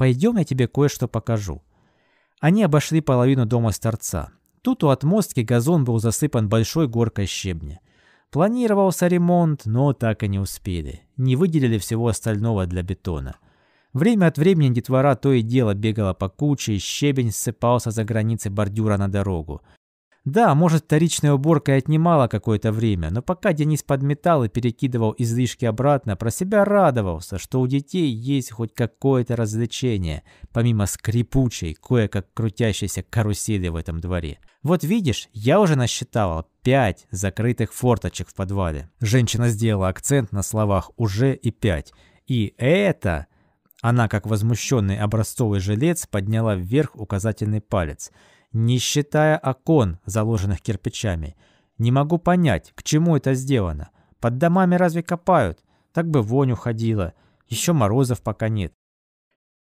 Пойдем, я тебе кое-что покажу». Они обошли половину дома с торца. Тут у отмостки газон был засыпан большой горкой щебня. Планировался ремонт, но так и не успели. Не выделили всего остального для бетона. Время от времени детвора то и дело бегала по куче, и щебень ссыпался за границы бордюра на дорогу. Да, может, вторичная уборка и отнимала какое-то время, но пока Денис подметал и перекидывал излишки обратно, про себя радовался, что у детей есть хоть какое-то развлечение, помимо скрипучей, кое-как крутящейся карусели в этом дворе. Вот видишь, я уже насчитала пять закрытых форточек в подвале. Женщина сделала акцент на словах «уже» и «пять». И это... Она, как возмущенный образцовый жилец, подняла вверх указательный палец – не считая окон, заложенных кирпичами. Не могу понять, к чему это сделано. Под домами разве копают? Так бы вонь уходила. Еще морозов пока нет.